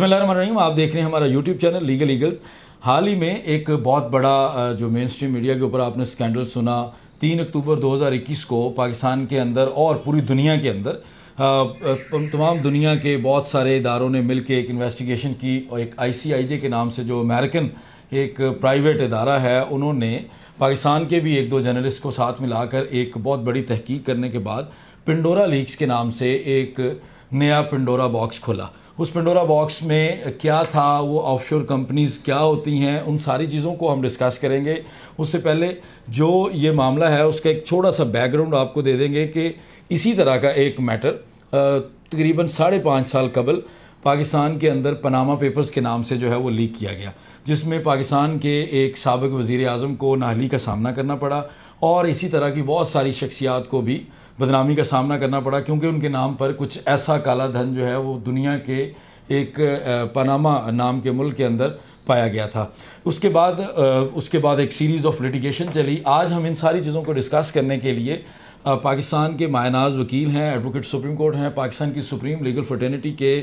बसमीम आप देख रहे हैं हमारा यूट्यूब चैनल लीगल ईगल्स हाल ही में एक बहुत बड़ा जो मेन स्ट्रीम मीडिया के ऊपर आपने स्कैंडल सुना तीन अक्टूबर 2021 को पाकिस्तान के अंदर और पूरी दुनिया के अंदर तमाम दुनिया के बहुत सारे इदारों ने मिल के एक इन्वेस्टिगेशन की और एक आईसीआईजे के नाम से जो अमेरिकन एक प्राइवेट अदारा है उन्होंने पाकिस्तान के भी एक दो जर्नलिस्ट को साथ मिलाकर एक बहुत बड़ी तहकीक करने के बाद पिंडोरा लीक्स के नाम से एक नया पिंडोरा बॉक्स खोला उस पेंडोरा बॉक्स में क्या था वो ऑफशोर कंपनीज़ क्या होती हैं उन सारी चीज़ों को हम डिस्कस करेंगे उससे पहले जो ये मामला है उसका एक छोटा सा बैकग्राउंड आपको दे देंगे कि इसी तरह का एक मैटर तकरीबन साढ़े पाँच साल कबल पाकिस्तान के अंदर पनामा पेपर्स के नाम से जो है वो लीक किया गया जिसमें पाकिस्तान के एक सबक वज़ी अजम को नाहली का सामना करना पड़ा और इसी तरह की बहुत सारी शख्सियात को भी बदनामी का सामना करना पड़ा क्योंकि उनके नाम पर कुछ ऐसा काला धन जो है वो दुनिया के एक पनामा नाम के मुल्क के अंदर पाया गया था उसके बाद उसके बाद एक सीरीज़ ऑफ लिटिगेशन चली आज हम इन सारी चीज़ों को डिस्कस करने के लिए पाकिस्तान के मायनाज वकील हैं एडवोकेट सुप्रीम कोर्ट हैं पाकिस्तान की सुप्रीम लीगल फर्टर्निटी के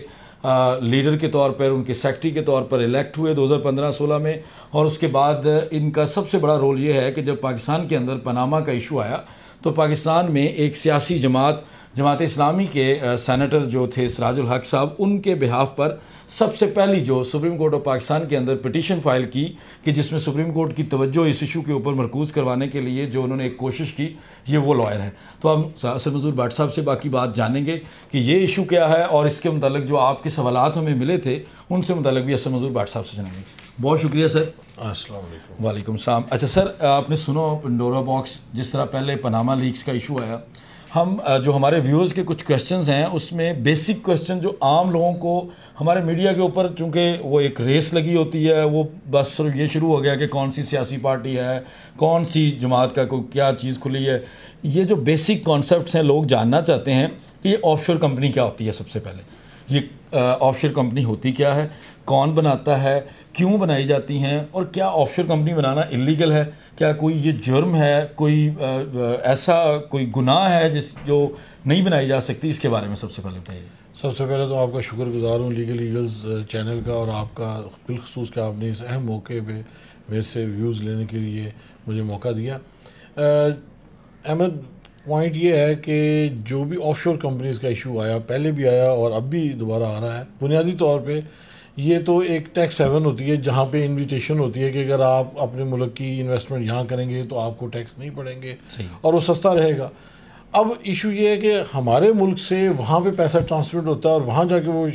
लीडर के तौर पर उनके सेक्रेटरी के तौर पर इलेक्ट हुए 2015-16 में और उसके बाद इनका सबसे बड़ा रोल ये है कि जब पाकिस्तान के अंदर पनामा का इशू आया तो पाकिस्तान में एक सियासी जमात जमात इस्लामी के सैनटर जो थे सराजुल हक साहब उनके बिहाफ पर सबसे पहली जो सुप्रीम कोर्ट ऑफ पाकिस्तान के अंदर पटिशन फाइल की कि जिसमें सुप्रीम कोर्ट की तवज्जो इस इशू के ऊपर मरकूज़ करवाने के लिए जो उन्होंने एक कोशिश की ये वो लॉयर है तो हम असर मजूर भाट साहब से बाकी बात जानेंगे कि ये इशू क्या है और इसके मतलब जो आपके सवाल हमें मिले थे उनसे मतलब भी असर मजूर भाट साहब से जानेंगे बहुत शुक्रिया सर असलम वालेकुम साम अच्छा सर आपने सुनो पंडोरा बॉक्स जिस तरह पहले पनामा लीक्स का इशू आया हम जो हमारे व्यूज़ के कुछ क्वेश्चंस हैं उसमें बेसिक क्वेश्चन जो आम लोगों को हमारे मीडिया के ऊपर चूंकि वो एक रेस लगी होती है वो बस ये शुरू हो गया कि कौन सी सियासी पार्टी है कौन सी जमात का कोई क्या चीज़ खुली है ये जो बेसिक कॉन्सेप्ट हैं लोग जानना चाहते हैं कि ये ऑफशोर कंपनी क्या होती है सबसे पहले ये ऑफशोर कंपनी होती क्या है कौन बनाता है क्यों बनाई जाती हैं और क्या ऑफशोर कंपनी बनाना इलीगल है क्या कोई ये जुर्म है कोई ऐसा कोई गुनाह है जिस जो नहीं बनाई जा सकती इसके बारे में सबसे पहले बताइए सबसे पहले तो आपका शुक्रगुजार हूँ लीगल ईगल्स चैनल का और आपका बिलखसूस का आपने इस अहम मौके पर मेरे से व्यूज़ लेने के लिए मुझे मौका दिया अहमद पॉइंट ये है कि जो भी ऑफशोर कंपनीज का इशू आया पहले भी आया और अब भी दोबारा आ रहा है बुनियादी तौर पर ये तो एक टैक्स हेवन होती है जहाँ पे इनविटेशन होती है कि अगर आप अपने मुल्क की इन्वेस्टमेंट यहाँ करेंगे तो आपको टैक्स नहीं पड़ेंगे और वो सस्ता रहेगा अब इशू ये है कि हमारे मुल्क से वहाँ पे पैसा ट्रांसमिट होता है और वहाँ जाके वो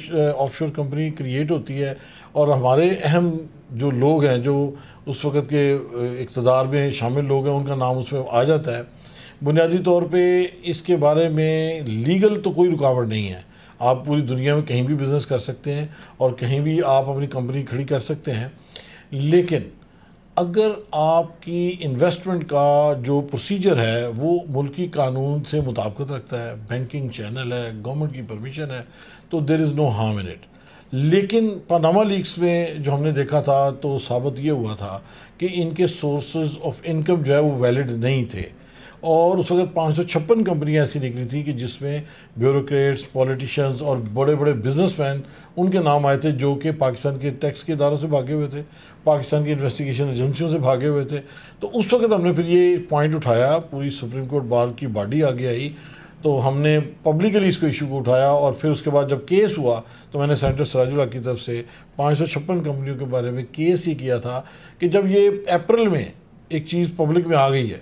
ऑफशोर कंपनी क्रिएट होती है और हमारे अहम जो लोग हैं जो उस वक्त के इकतदार में शामिल लोग हैं उनका नाम उसमें आ जाता है बुनियादी तौर पे इसके बारे में लीगल तो कोई रुकावट नहीं है आप पूरी दुनिया में कहीं भी बिज़नेस कर सकते हैं और कहीं भी आप अपनी कंपनी खड़ी कर सकते हैं लेकिन अगर आपकी इन्वेस्टमेंट का जो प्रोसीजर है वो मुल्की कानून से मुताबकत रखता है बैंकिंग चैनल है गवर्नमेंट की परमिशन है तो there is no harm in it लेकिन पनामा लीक्स में जो हमने देखा था तो साबित ये हुआ था कि इनके सोर्सेज ऑफ इनकम जो है वो वैलिड नहीं थे और उस वक्त पाँच सौ छप्पन कंपनियाँ ऐसी निकली थी कि जिसमें ब्यूरोट्स पॉलिटिशियंस और बड़े बड़े बिजनेसमैन उनके नाम आए थे जो कि पाकिस्तान के टैक्स के इदारों से भागे हुए थे पाकिस्तान की इन्वेस्टिगेशन एजेंसियों से भागे हुए थे तो उस वक्त हमने फिर ये पॉइंट उठाया पूरी सुप्रीम कोर्ट बार की बाडी आगे आई तो हमने पब्लिकली इसको इशू को उठाया और फिर उसके बाद जब केस हुआ तो मैंने सेंटर सराजुला की तरफ से पाँच सौ छप्पन कंपनियों के बारे में केस ही किया था कि जब ये अप्रैल में एक चीज़ पब्लिक में आ गई है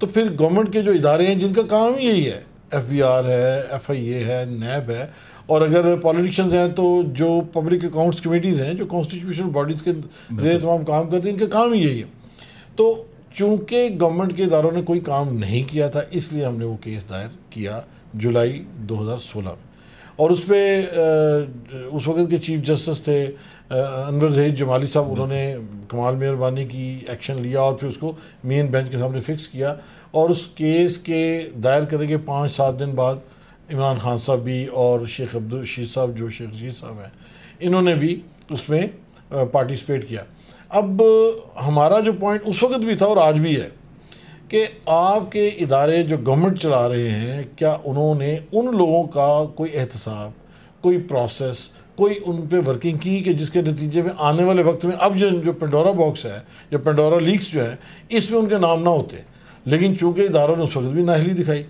तो फिर गवर्नमेंट के जो इदारे हैं जिनका काम यही है एफ बी आर है एफ आई ए है नैब है और अगर पॉलिटिशियंस हैं तो जो पब्लिक अकाउंट्स कमेटीज़ हैं जो कॉन्स्टिट्यूशनल बॉडीज़ के जरिए तमाम काम करते हैं इनका काम ही यही है तो चूँकि गवर्नमेंट के इदारों ने कोई काम नहीं किया था इसलिए हमने वो केस दायर किया जुलाई 2016 में और उस पर उस वक्त के चीफ जस्टिस थे अनवर जहीद जमाली साहब उन्होंने कमाल मेहरबानी की एक्शन लिया और फिर उसको मेन बेंच के सामने फ़िक्स किया और उस केस के दायर करने के पाँच सात दिन बाद इमरान खान साहब भी और शेख अब्दुलरशीद साहब जो शेख रशीद साहब हैं इन्होंने भी उसमें पार्टिसिपेट किया अब हमारा जो पॉइंट उस वक्त भी था और आज भी है कि आपके इदारे जो गवर्नमेंट चला रहे हैं क्या उन्होंने उन लोगों का कोई एहतसाब कोई प्रोसेस कोई उन पर वर्किंग की कि जिसके नतीजे में आने वाले वक्त में अब जो जो पेंडोरा बॉक्स है या पेंडोरा लीक्स जो है इसमें उनके नाम ना होते लेकिन चूँकि इदारों ने उस वक्त भी नाहली दिखाई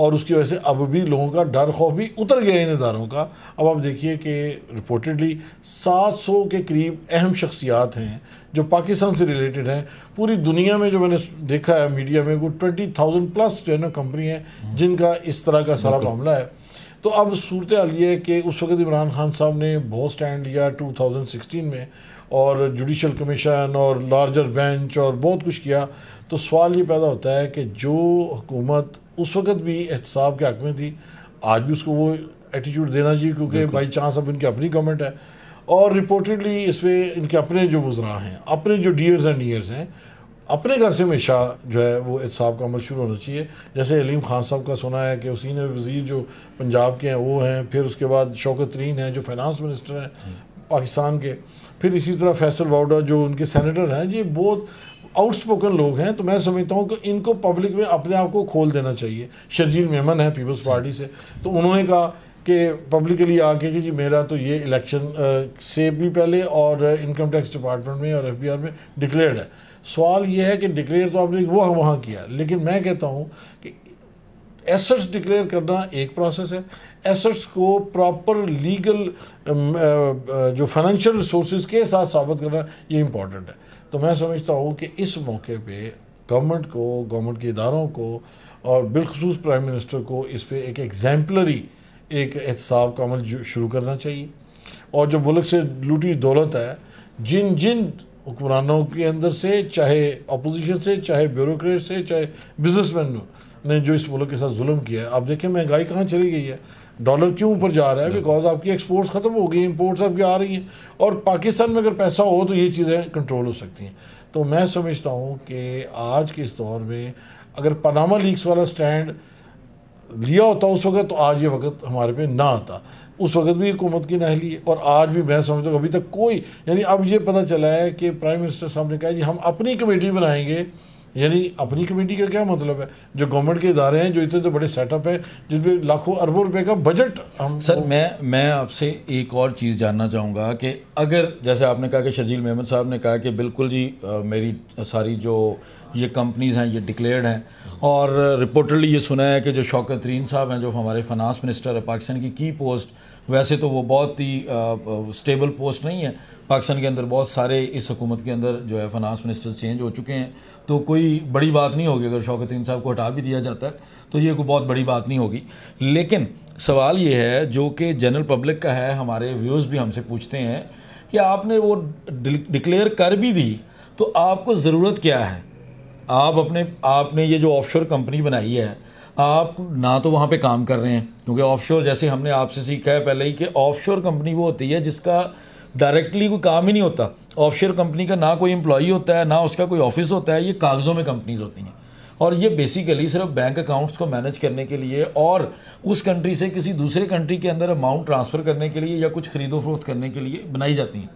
और उसकी वजह से अब भी लोगों का डर खौफ भी उतर गया इन इदारों का अब आप देखिए कि रिपोर्टेडली 700 के करीब अहम शख्सियात हैं जो पाकिस्तान से रिलेटेड हैं पूरी दुनिया में जो मैंने देखा है मीडिया में वो ट्वेंटी थाउजेंड प्लस जो है ना कंपनी हैं जिनका इस तरह का सारा मामला है तो अब सूरत हाल ये है कि उस वक्त इमरान खान साहब ने बहुत स्टैंड लिया टू में और जुडिशल कमीशन और लार्जर बेंच और बहुत कुछ किया तो सवाल ये पैदा होता है कि जो हुकूमत उस वक्त भी एहतसाब के हक में थी आज भी उसको वो एटीट्यूड देना चाहिए क्योंकि बाई चांस अब इनकी अपनी गवर्नमेंट है और रिपोर्टेडली इस पर इनके अपने जो वज्रा हैं अपने जो डीयर्स एंड ईयर्स हैं अपने घर से हमेशा जो है वो एहतसाब का अमल शुरू होना चाहिए जैसे अलीम खान साहब का सुना है कि उसी ने वजीर जो पंजाब के हैं वो हैं फिर उसके बाद शौकत तरीन हैं जो फाइनेंस मिनिस्टर हैं पाकिस्तान के फिर इसी तरह फैसल वाउडा जो उनके सेनेटर हैं ये बहुत आउटस्पोकन लोग हैं तो मैं समझता हूँ कि इनको पब्लिक में अपने आप को खोल देना चाहिए शर्जील मेमन है पीपल्स पार्टी से तो उन्होंने कहा कि पब्लिकली आके कि जी मेरा तो ये इलेक्शन से भी पहले और इनकम टैक्स डिपार्टमेंट में और एफ में डिक्लेयर्ड है सवाल ये है कि डिक्लेयर तो आपने वो वहाँ किया लेकिन मैं कहता हूँ कि एसेट्स डिक्लेयर करना एक प्रोसेस है एसेट्स को प्रॉपर लीगल जो फाइनेंशियल रिसोर्स के साथ साबित करना ये इम्पॉर्टेंट है तो मैं समझता हूँ कि इस मौके पे गवर्नमेंट को गवर्नमेंट के इदारों को और बिलखसूस प्राइम मिनिस्टर को इस पर एक एग्जाम्पलरी एक एहतसाब का अमल शुरू करना चाहिए और जो मुल्क से लूटी दौलत है जिन जिन हुक्मरानों के अंदर से चाहे अपोजिशन से चाहे ब्यूरोक्रेट से चाहे बिजनेस मैन ने जो इस मुल्क के साथ जुल्म किया है आप देखें महंगाई कहाँ चली गई है डॉलर क्यों ऊपर जा रहा है बिकॉज आपकी एक्सपोर्ट्स ख़त्म हो गई इम्पोर्ट्स आपकी आ रही हैं और पाकिस्तान में अगर पैसा हो तो ये चीज़ें कंट्रोल हो सकती हैं तो मैं समझता हूँ कि आज के इस दौर में अगर पनामा लीक्स वाला स्टैंड लिया होता उस वक्त तो आज ये वक्त हमारे पे ना आता उस वक्त भी हुकूमत की नहली और आज भी मैं समझता हूँ अभी तक कोई यानी अब ये पता चला है कि प्राइम मिनिस्टर साहब ने कहा जी हम अपनी कमेटी बनाएंगे यानी अपनी कमेटी का क्या मतलब है जो गवर्नमेंट के इदारे हैं जो इतने तो बड़े सेटअप हैं जिसमें लाखों अरबों रुपए का बजट हम सर मैं मैं आपसे एक और चीज़ जानना चाहूँगा कि अगर जैसे आपने कहा कि शजील मेहमद साहब ने कहा कि बिल्कुल जी आ, मेरी सारी जो ये कंपनीज़ हैं ये डिक्लेयर्ड हैं और रिपोर्टली ये सुना है कि जो शौकत तरीन साहब हैं जो हमारे फाइनानस मिनिस्टर है पाकिस्तान की की पोस्ट वैसे तो वो बहुत ही स्टेबल पोस्ट नहीं है पाकिस्तान के अंदर बहुत सारे इस हुकूमत के अंदर जो है फाइनांस मिनिस्टर्स चेंज हो चुके हैं तो कोई बड़ी बात नहीं होगी अगर शौकत साहब को हटा भी दिया जाता है तो ये कोई बहुत बड़ी बात नहीं होगी लेकिन सवाल ये है जो कि जनरल पब्लिक का है हमारे व्यूज़ भी हमसे पूछते हैं कि आपने वो डिक्लेयर कर भी दी तो आपको ज़रूरत क्या है आप अपने आपने ये जो ऑफशोर कंपनी बनाई है आप ना तो वहाँ पे काम कर रहे हैं क्योंकि ऑफशोर जैसे हमने आपसे सीखा है पहले ही कि ऑफशोर कंपनी वो होती है जिसका डायरेक्टली कोई काम ही नहीं होता ऑफशोर कंपनी का ना कोई एम्प्लॉई होता है ना उसका कोई ऑफिस होता है ये कागज़ों में कंपनीज होती हैं और ये बेसिकली सिर्फ बैंक अकाउंट्स को मैनेज करने के लिए और उस कंट्री से किसी दूसरे कंट्री के अंदर अमाउंट ट्रांसफ़र करने के लिए या कुछ ख़रीदो फरोख्त करने के लिए बनाई जाती हैं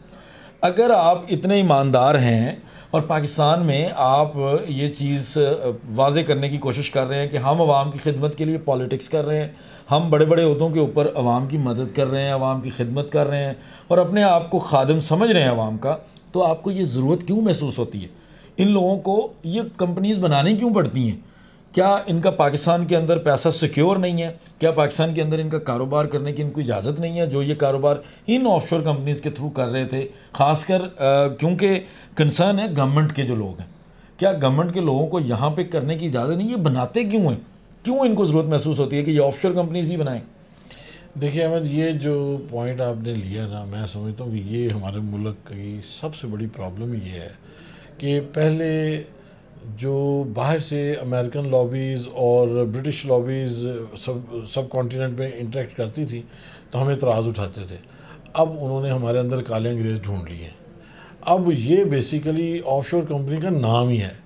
अगर आप इतने ईमानदार हैं और पाकिस्तान में आप ये चीज़ वाजे करने की कोशिश कर रहे हैं कि हम आवाम की खिदमत के लिए पॉलिटिक्स कर रहे हैं हम बड़े बड़े अहदों के ऊपर आवाम की मदद कर रहे हैं आवाम की खिदमत कर रहे हैं और अपने आप को खादम समझ रहे हैं आवाम का तो आपको ये ज़रूरत क्यों महसूस होती है इन लोगों को ये कंपनीज़ बनानी क्यों पड़ती हैं क्या इनका पाकिस्तान के अंदर पैसा सिक्योर नहीं है क्या पाकिस्तान के अंदर इनका कारोबार करने की इनको इजाज़त नहीं है जो ये कारोबार इन ऑफशोर कंपनीज़ के थ्रू कर रहे थे खासकर क्योंकि कंसर्न है गवर्नमेंट के जो लोग हैं क्या गवर्नमेंट के लोगों को यहाँ पे करने की इजाज़त नहीं ये बनाते क्यों हैं क्यों इनको ज़रूरत महसूस होती है कि ये ऑफशोर कंपनीज़ ही बनाएँ देखिए अहमद ये जो पॉइंट आपने लिया ना मैं समझता हूँ कि ये हमारे मुल्क की सबसे बड़ी प्रॉब्लम ये है कि पहले जो बाहर से अमेरिकन लॉबीज़ और ब्रिटिश लॉबीज़ सब सब कॉन्टीनेंट में इंटरेक्ट करती थी तो हम इतराज़ उठाते थे अब उन्होंने हमारे अंदर काले अंग्रेज़ ढूंढ लिए अब ये बेसिकली ऑफशोर कंपनी का नाम ही है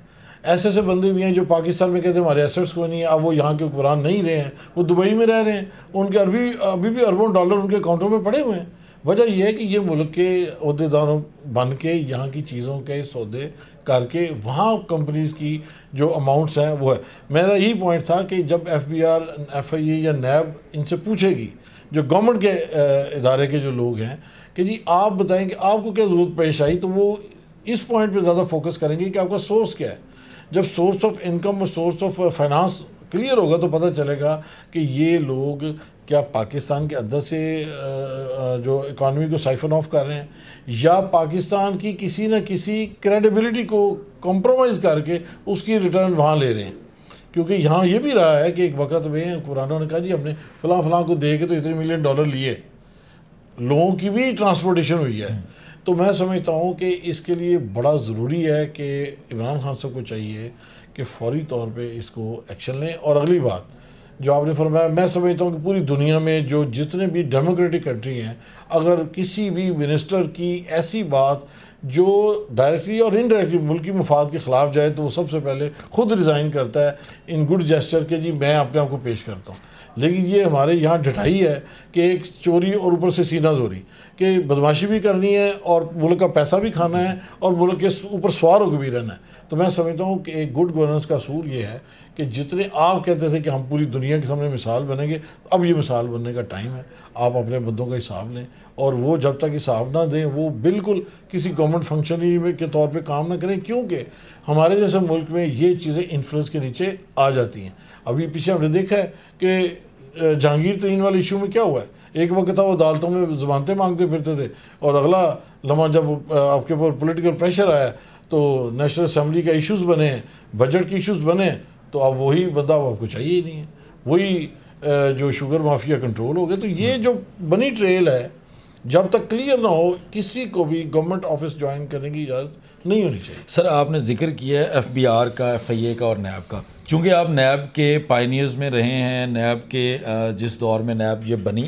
ऐसे ऐसे बंदे भी हैं जो पाकिस्तान में कहते हैं हमारे एसेट्स को नहीं है अब वो यहाँ के हुक्मरान नहीं रहे हैं वो दुबई में रह रहे हैं उनके अरबी अभी भी अरबों डॉलर उनके अकाउंटों में पड़े हुए हैं वजह यह है कि ये मुल्क के अहदेदारों बन के यहाँ की चीज़ों के सौदे करके वहाँ कंपनीज की जो अमाउंट्स हैं वो है मेरा यही पॉइंट था कि जब F B R F I A या नैब इनसे पूछेगी जो गवर्नमेंट के इदारे के जो लोग हैं कि जी आप बताएं कि आपको क्या ज़रूरत पेश आई तो वो इस पॉइंट पे ज़्यादा फोकस करेंगे कि आपका सोर्स क्या है जब सोर्स ऑफ इनकम और सोर्स ऑफ फाइनेंस क्लियर होगा तो पता चलेगा कि ये लोग क्या पाकिस्तान के अंदर से जो इकानमी को साइफन ऑफ कर रहे हैं या पाकिस्तान की किसी न किसी क्रेडिबिलिटी को कॉम्प्रोमाइज़ करके उसकी रिटर्न वहाँ ले रहे हैं क्योंकि यहाँ ये भी रहा है कि एक वक्त में कुरानों ने कहा जी हमने फ़लाँ फ़लाँ को दे के तो इतने मिलियन डॉलर लिए लोगों की भी ट्रांसपोर्टेशन हुई है तो मैं समझता हूँ कि इसके लिए बड़ा ज़रूरी है कि इमरान खान साहब को चाहिए कि फौरी तौर पे इसको एक्शन लें और अगली बात जो आपने फरमाया मैं समझता हूँ कि पूरी दुनिया में जो जितने भी डेमोक्रेटिक कंट्री हैं अगर किसी भी मिनिस्टर की ऐसी बात जो डायरेक्टली और इनडायरेक्टली मुल्क की मफाद के ख़िलाफ़ जाए तो वो सबसे पहले खुद रिज़ाइन करता है इन गुड जेस्चर के जी मैं अपने आप को पेश करता हूँ लेकिन ये हमारे यहाँ ढठाई है कि एक चोरी और ऊपर से सीना जोरी कि बदमाशी भी करनी है और मुल्क का पैसा भी खाना है और मुल्क के ऊपर सवार होकर भी रहना है तो मैं समझता हूँ कि एक गुड गवर्नेंस का असूल ये है कि जितने आप कहते थे कि हम पूरी दुनिया के सामने मिसाल बनेंगे अब ये मिसाल बनने का टाइम है आप अपने बंदों का हिसाब लें और वो जब तक हिसाब ना दें वो बिल्कुल किसी गवर्नमेंट फंक्शनरी में के तौर पे काम ना करें क्योंकि हमारे जैसे मुल्क में ये चीज़ें इन्फ्लुएंस के नीचे आ जाती हैं अभी पीछे हमने देखा है कि जहांगीर तरीन वाले इशू में क्या हुआ है एक वक्त था वो अदालतों में जबानते मांगते फिरते थे और अगला लम्हा जब आपके ऊपर पोलिटिकल प्रेशर आया तो नेशनल असम्बली का इशूज़ बने बजट के इशूज़ बने तो अब वही बदलाव आपको चाहिए ही नहीं है वही जो शुगर माफिया कंट्रोल हो गया तो ये हम्म। जो बनी ट्रेल है जब तक क्लियर ना हो किसी को भी गवर्नमेंट ऑफिस ज्वाइन करने की इजाज़त नहीं होनी चाहिए सर आपने जिक्र किया है एफ बी आर का एफ आई ए का और नैब का चूँकि आप नैब के पाइनियर्स में रहे हैं नैब के जिस दौर में नैब ये बनी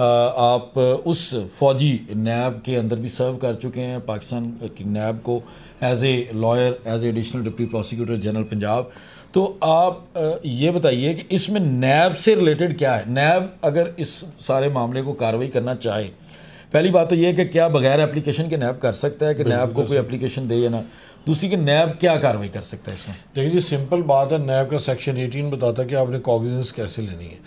आप उस फौजी नैब के अंदर भी सर्व कर चुके हैं पाकिस्तान की नैब को as a lawyer as additional deputy prosecutor general Punjab तो आप ये बताइए कि इसमें नैब से रिलेटेड क्या है नैब अगर इस सारे मामले को कार्रवाई करना चाहे पहली बात तो ये है कि क्या बगैर एप्लीकेशन के नैब कर सकता है कि नैब को कोई एप्लीकेशन दे या ना दूसरी कि नैब क्या कार्रवाई कर सकता है इसमें देखिए जी सिंपल बात है नैब का सेक्शन एटीन बताता है कि आपने कॉगजेंस कैसे लेनी है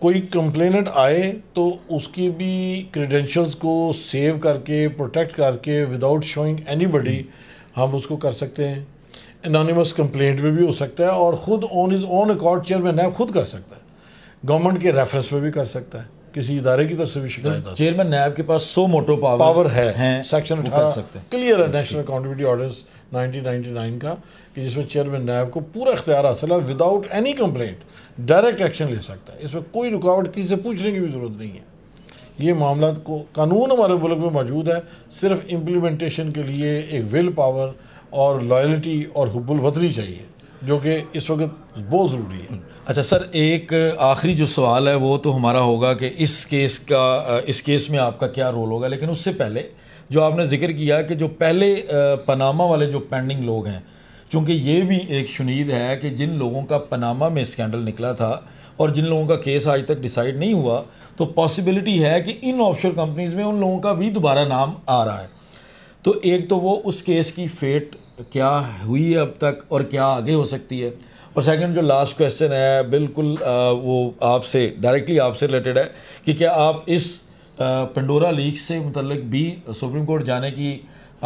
कोई कंप्लेनेंट आए तो उसकी भी क्रीडेंशल्स को सेव करके प्रोटेक्ट करके विदाउट शोइंग एनीबडी हम उसको कर सकते हैं एनॉनिमस कंप्लेंट में भी हो सकता है और ख़ुद own is own accord chair में नैब खुद कर सकता है गवर्नमेंट के रेफरेंस में भी कर सकता है किसी इदारे की तरफ से भी शिकायत है चेयरमैन नायब के पास सो मोटो पावर पावर है हैं, सेक्शन उठा सकते हैं क्लियर है नेशनल अकाउंटेबिलिटी ऑर्डर्स 1999 का कि जिसमें चेयरमैन नायब को पूरा अख्तियार हासिल है without any complaint direct action ले सकता है इसमें कोई रुकावट किसी से पूछने की भी ज़रूरत नहीं है ये मामला को कानून हमारे मुल्क में मौजूद है सिर्फ इम्प्लीमेंटेशन के लिए एक विल पावर और लॉयल्टी और हब्बुल वतनी चाहिए जो कि इस वक्त बहुत ज़रूरी है अच्छा सर एक आखिरी जो सवाल है वो तो हमारा होगा कि इस केस का इस केस में आपका क्या रोल होगा लेकिन उससे पहले जो आपने जिक्र किया कि जो पहले पनामा वाले जो पेंडिंग लोग हैं चूँकि ये भी एक शुनीद है कि जिन लोगों का पनामा में स्कैंडल निकला था और जिन लोगों का केस आज तक डिसाइड नहीं हुआ तो पॉसिबिलिटी है कि इन ऑफशोर कंपनीज़ में उन लोगों का भी दोबारा नाम आ रहा है तो एक तो वो उस केस की फेट क्या हुई है अब तक और क्या आगे हो सकती है और सेकंड जो लास्ट क्वेश्चन है बिल्कुल वो आपसे डायरेक्टली आपसे रिलेटेड है कि क्या आप इस पंडोरा लीक से मतलब भी सुप्रीम कोर्ट जाने की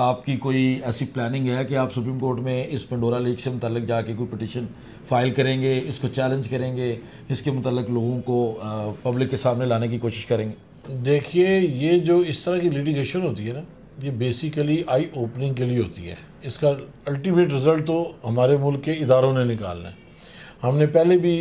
आपकी कोई ऐसी प्लानिंग है कि आप सुप्रीम कोर्ट में इस पंडोरा लीक से मतलब जाके कोई पटिशन फाइल करेंगे इसको चैलेंज करेंगे इसके मतलब लोगों को पब्लिक के सामने लाने की कोशिश करेंगे देखिए ये जो इस तरह की लिटिगेशन होती है ना ये बेसिकली आई ओपनिंग के लिए होती है इसका अल्टीमेट रिज़ल्ट तो हमारे मुल्क के इदारों ने निकालना है हमने पहले भी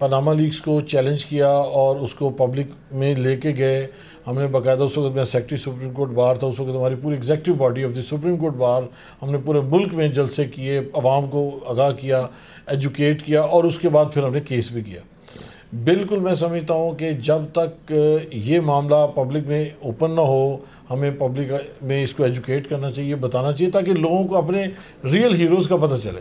पनामा लीग्स को चैलेंज किया और उसको पब्लिक में लेके गए हमने बाकायदा उस वक्त मैं सेक्रेटरी सुप्रीम कोर्ट बार था उस वक्त हमारी पूरी executive body of the supreme court bar हमने पूरे मुल्क में जलसे किए आवाम को आगाह किया एजुकेट किया और उसके बाद फिर हमने केस भी किया बिल्कुल मैं समझता हूँ कि जब तक ये मामला पब्लिक में ओपन ना हो हमें पब्लिक में इसको एजुकेट करना चाहिए बताना चाहिए ताकि लोगों को अपने रियल हीरोज़ का पता चले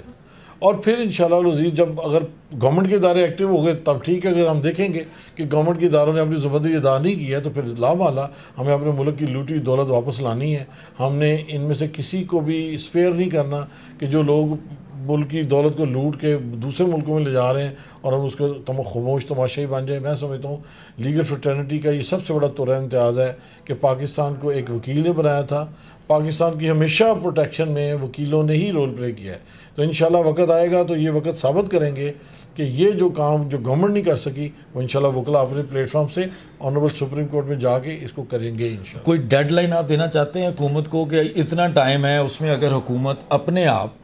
और फिर इन शजीज़ जब अगर गवर्नमेंट के इदारे एक्टिव हो गए तब ठीक है अगर हम देखेंगे कि गवर्नमेंट के इदारों ने अपनी जिम्मेदारी अदा नहीं की है तो फिर लाभ वाला हमें अपने मुल्क की लूटी दौलत वापस लानी है हमने इनमें से किसी को भी स्पेयर नहीं करना कि जो लोग मुल्क की दौलत को लूट के दूसरे मुल्कों में ले जा रहे हैं और हम उसको तम खमोश तमाशाई बन जाए मैं समझता हूँ लीगल फ्रटर्निटी का ये सबसे बड़ा तुर इम्तियाज़ है कि पाकिस्तान को एक वकील ने बनाया था पाकिस्तान की हमेशा प्रोटेक्शन में वकीलों ने ही रोल प्ले किया है तो इन वक्त आएगा तो ये वक्त साबित करेंगे कि ये जो काम जो गवर्नमेंट नहीं कर सकी वो इंशाल्लाह वकला अपने प्लेटफॉर्म से ऑनरेबल सुप्रीम कोर्ट में जाके इसको करेंगे इन कोई डेडलाइन आप देना चाहते हैं हुकूमत को कि इतना टाइम है उसमें अगर हुकूमत अपने आप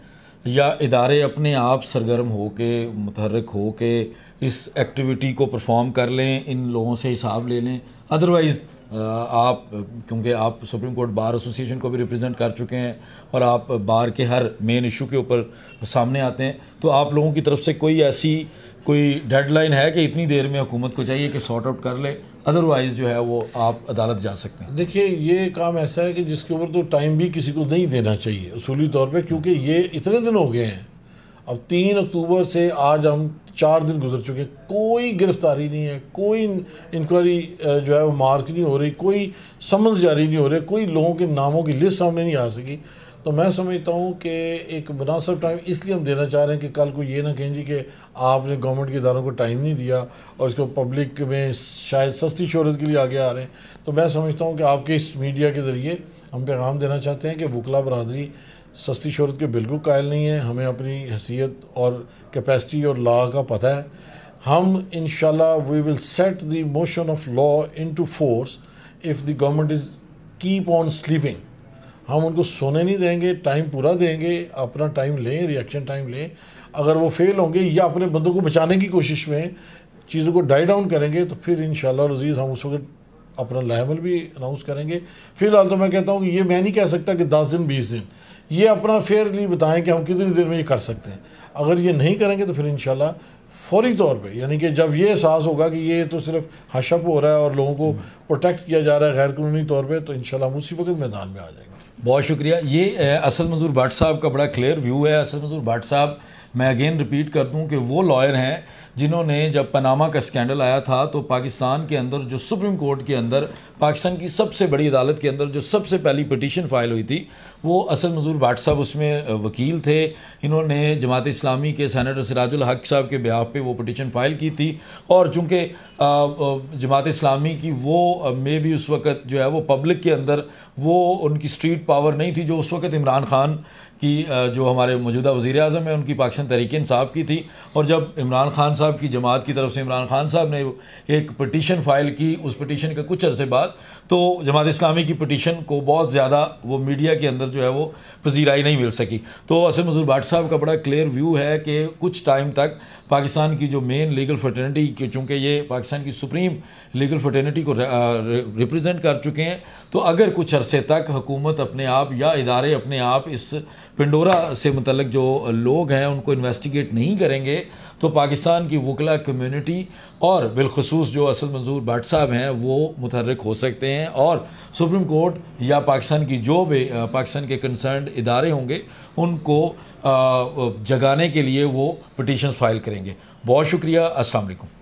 या इदारे अपने आप सरगर्म हो के मतहरक हो के इस एक्टिविटी को परफॉर्म कर लें इन लोगों से हिसाब ले लें अदरवाइज़ आप क्योंकि आप सुप्रीम कोर्ट बार एसोसिएशन को भी रिप्रेजेंट कर चुके हैं और आप बार के हर मेन इशू के ऊपर सामने आते हैं तो आप लोगों की तरफ से कोई ऐसी कोई डेडलाइन है कि इतनी देर में हुकूमत को चाहिए कि सॉर्ट आउट कर ले अदरवाइज़ जो है वो आप अदालत जा सकते हैं देखिए ये काम ऐसा है कि जिसके ऊपर तो टाइम भी किसी को नहीं देना चाहिए असूली तौर पर क्योंकि ये इतने दिन हो गए हैं अब तीन अक्टूबर से आज हम चार दिन गुजर चुके हैं कोई गिरफ्तारी नहीं है कोई इंक्वायरी जो है वो मार्क नहीं हो रही कोई समझ जारी नहीं हो रही कोई लोगों के नामों की लिस्ट सामने नहीं आ सकी तो मैं समझता हूँ कि एक मुनासब टाइम इसलिए हम देना चाह रहे हैं कि कल को ये ना कहें जी कि आपने गवर्नमेंट के इदारों को टाइम नहीं दिया और इसको पब्लिक में शायद सस्ती शहरत के लिए आगे आ रहे हैं तो मैं समझता हूँ कि आपके इस मीडिया के ज़रिए हम पैगाम देना चाहते हैं कि वकला बरदरी सस्ती शहरत के बिल्कुल कायल नहीं है हमें अपनी हैसियत और कैपेसिटी और लॉ का पता है हम इन we will set the motion of law into force if the government is keep on sleeping हम उनको सोने नहीं देंगे टाइम पूरा देंगे अपना टाइम लें रिएक्शन टाइम लें अगर वो फेल होंगे या अपने बंदों को बचाने की कोशिश में चीज़ों को डाई डाउन करेंगे तो फिर इन रजीज़ हम उस वक्त अपना लाहमल भी अनाउंस करेंगे फ़िलहाल तो मैं कहता हूँ कि ये मैं नहीं कह सकता कि दस दिन बीस दिन ये अपना फेयरली बताएं कि हम कितनी देर में ये कर सकते हैं अगर ये नहीं करेंगे तो फिर इन फौरी तौर पे यानी कि जब ये एहसास होगा कि ये तो सिर्फ हशप हो रहा है और लोगों को प्रोटेक्ट किया जा रहा है गैर कानूनी तौर पे तो इन हम उसी वक्त मैदान में आ जाएंगे बहुत शुक्रिया ये असद मंजूर भट्ट साहब का बड़ा क्लियर व्यू है असद मंजूर भट्ट साहब मैं अगेन रिपीट कर दूँ कि वो लॉयर हैं जिन्होंने जब पनामा का स्कैंडल आया था तो पाकिस्तान के अंदर जो सुप्रीम कोर्ट के अंदर पाकिस्तान की सबसे बड़ी अदालत के अंदर जो सबसे पहली पटिशन फाइल हुई थी वो असद मजूर भाट साहब उसमें वकील थे इन्होंने जमात इस्लामी के सैनटर सिराजुल हक साहब के ब्याह पे वो पटिशन फाइल की थी और चूँकि जमात इस्लामी की वो मे भी उस वक्त जो है वो पब्लिक के अंदर वो उनकी स्ट्रीट पावर नहीं थी जो उस वक्त इमरान खान कि जो हमारे मौजूदा वज़ी अजम है उनकी पाकिस्तान तहरीक साहब की थी और जब इमरान खान साहब की जमात की तरफ से इमरान खान साहब ने एक पटिशन फ़ाइल की उस पटिशन के कुछ अरसे बाद तो जमात इस्लामी की पटिशन को बहुत ज़्यादा वो मीडिया के अंदर जो है वो पजीराई नहीं मिल सकी तो असल मजूर भाट साहब का बड़ा क्लियर व्यू है कि कुछ टाइम तक पाकिस्तान की जो मेन लीगल फर्टर्निटी चूँकि ये पाकिस्तान की सुप्रीम लीगल फर्टर्निटी को रिप्रजेंट कर चुके हैं तो अगर कुछ अरसे तक हुकूमत अपने आप या इदारे अपने आप इस पिंडोरा से मतलब जो लोग हैं उनको इन्वेस्टिगेट नहीं करेंगे तो पाकिस्तान की वकला कम्यूनिटी और बिलखसूस जो असद मंजूर भट्ट साहब हैं वो मुतरक हो सकते हैं और सुप्रीम कोर्ट या पाकिस्तान की जो भी पाकिस्तान के कंसर्न इदारे होंगे उनको जगाने के लिए वो पटिशन फाइल करेंगे बहुत शुक्रिया असलकुम